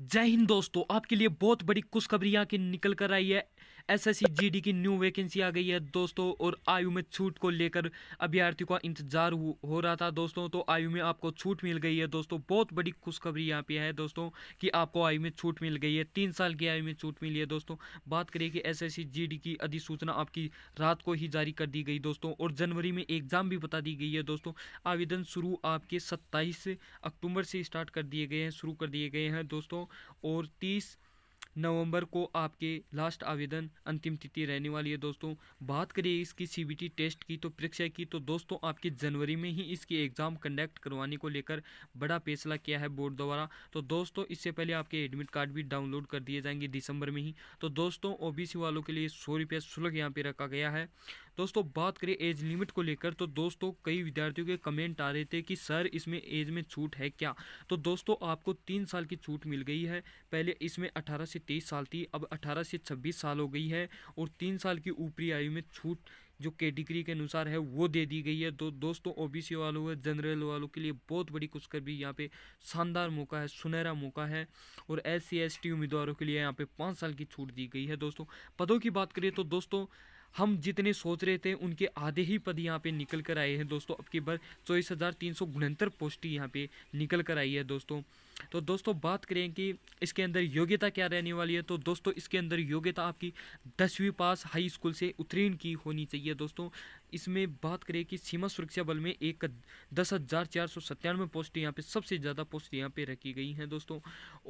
जय हिंद दोस्तों आपके लिए बहुत बड़ी खुशखबरी यहाँ की निकल कर आई है एसएससी जीडी की न्यू वैकेंसी आ गई है दोस्तों और आयु में छूट को लेकर अभ्यर्थियों का इंतजार हो रहा था दोस्तों तो आयु में आपको छूट मिल गई है दोस्तों बहुत बड़ी खुशखबरी यहाँ पे है दोस्तों कि आपको आयु में छूट मिल गई है तीन साल की आयु में छूट मिली है दोस्तों बात करें कि एस एस की अधिसूचना आपकी रात को ही जारी कर दी गई दोस्तों और जनवरी में एग्जाम भी बता दी गई है दोस्तों आवेदन शुरू आपके सत्ताईस अक्टूबर से स्टार्ट कर दिए गए हैं शुरू कर दिए गए हैं दोस्तों और तीस नवंबर को आपके लास्ट आवेदन अंतिम तिथि रहने वाली है दोस्तों बात करिए इसकी सीबीटी टेस्ट की तो परीक्षा की तो दोस्तों आपके जनवरी में ही इसकी एग्ज़ाम कंडक्ट करवाने को लेकर बड़ा फैसला किया है बोर्ड द्वारा तो दोस्तों इससे पहले आपके एडमिट कार्ड भी डाउनलोड कर दिए जाएंगे दिसंबर में ही तो दोस्तों ओ वालों के लिए सौ रुपया शुल्क यहाँ पर रखा गया है दोस्तों बात करें एज लिमिट को लेकर तो दोस्तों कई विद्यार्थियों के कमेंट आ रहे थे कि सर इसमें एज में छूट है क्या तो दोस्तों आपको तीन साल की छूट मिल गई है पहले इसमें अठारह से तेईस साल थी अब अठारह से छब्बीस साल हो गई है और तीन साल की ऊपरी आयु में छूट जो कैटेगरी के अनुसार है वो दे दी गई है तो दोस्तों ओबीसी वालों व जनरल वालों के लिए बहुत बड़ी कुछ कर भी यहाँ पे शानदार मौका है सुनहरा मौका है और एस सी उम्मीदवारों के लिए यहाँ पे पाँच साल की छूट दी गई है दोस्तों पदों की बात करें तो दोस्तों हम जितने सोच रहे थे उनके आधे ही पद यहाँ पे निकल कर आए हैं दोस्तों अब की बार चौबीस हज़ार तीन सौ उनहत्तर पोस्ट यहाँ पे निकल कर आई है दोस्तों तो दोस्तों बात करें कि इसके अंदर योग्यता क्या रहने वाली है तो दोस्तों इसके अंदर योग्यता आपकी दसवीं पास हाई स्कूल से उत्तीर्ण की होनी चाहिए दोस्तों इसमें बात करें कि सीमा सुरक्षा बल में एक दस हज़ार चार सौ सत्तानवे पोस्ट यहाँ पे सबसे ज़्यादा पोस्ट यहाँ पे रखी गई हैं दोस्तों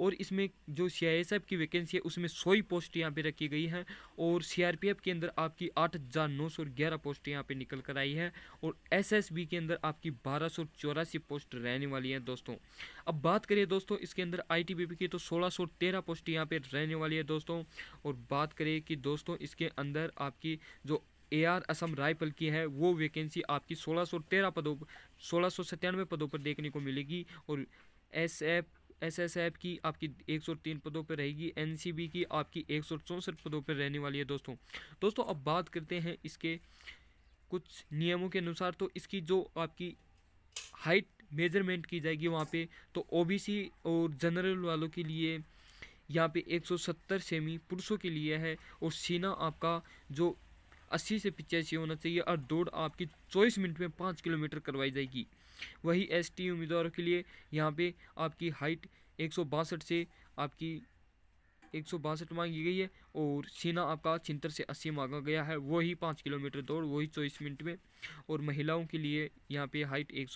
और इसमें जो सी की वैकेंसी है उसमें सौ ही पोस्ट यहाँ पे रखी गई हैं और सी के अंदर आपकी आठ हज़ार नौ सौ ग्यारह पोस्ट यहाँ पे निकल कर आई है और एस के अंदर आपकी बारह सौ चौरासी पोस्ट रहने वाली हैं दोस्तों अब बात करें दोस्तों इसके अंदर आई की तो सोलह सौ तेरह पोस्ट यहाँ पर रहने वाली है दोस्तों और बात करें कि दोस्तों इसके अंदर आपकी जो ए आर असम राइफल की है वो वैकेंसी आपकी 1613 पदों पर सोलह सौ सत्तानवे पदों पर देखने को मिलेगी और S F S S F की आपकी 103 पदों पर रहेगी एन सी बी की आपकी एक पदों पर रहने वाली है दोस्तों दोस्तों अब बात करते हैं इसके कुछ नियमों के अनुसार तो इसकी जो आपकी हाइट मेजरमेंट की जाएगी वहाँ पे तो ओबीसी और जनरल वालों के लिए यहाँ पे 170 सेमी पुरुषों के लिए है और सीना आपका जो अस्सी से पिचासी होना चाहिए और दौड़ आपकी चौबीस मिनट में पाँच किलोमीटर करवाई जाएगी वही टी उम्मीदवारों के लिए यहाँ पे आपकी हाइट एक से आपकी एक मांगी गई है और सीना आपका छिंतर से अस्सी मांगा गया है वही पाँच किलोमीटर दौड़ वही चौबीस मिनट में और महिलाओं के लिए यहाँ पे हाइट एक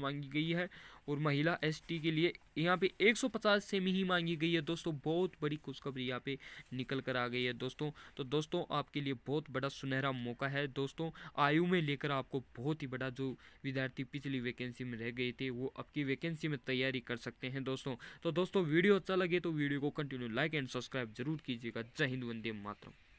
मांगी गई है और महिला एसटी के लिए यहाँ पे 150 सेमी ही मांगी गई है दोस्तों बहुत बड़ी खुशखबरी यहाँ पे निकल कर आ गई है दोस्तों तो दोस्तों आपके लिए बहुत बड़ा सुनहरा मौका है दोस्तों आयु में लेकर आपको बहुत ही बड़ा जो विद्यार्थी पिछली वैकेंसी में रह गए थे वो आपकी वैकेंसी में तैयारी कर सकते हैं दोस्तों तो दोस्तों वीडियो अच्छा लगे तो वीडियो को कंटिन्यू लाइक एंड सब्सक्राइब जरूर कीजिएगा जय हिंद वंदे मातरम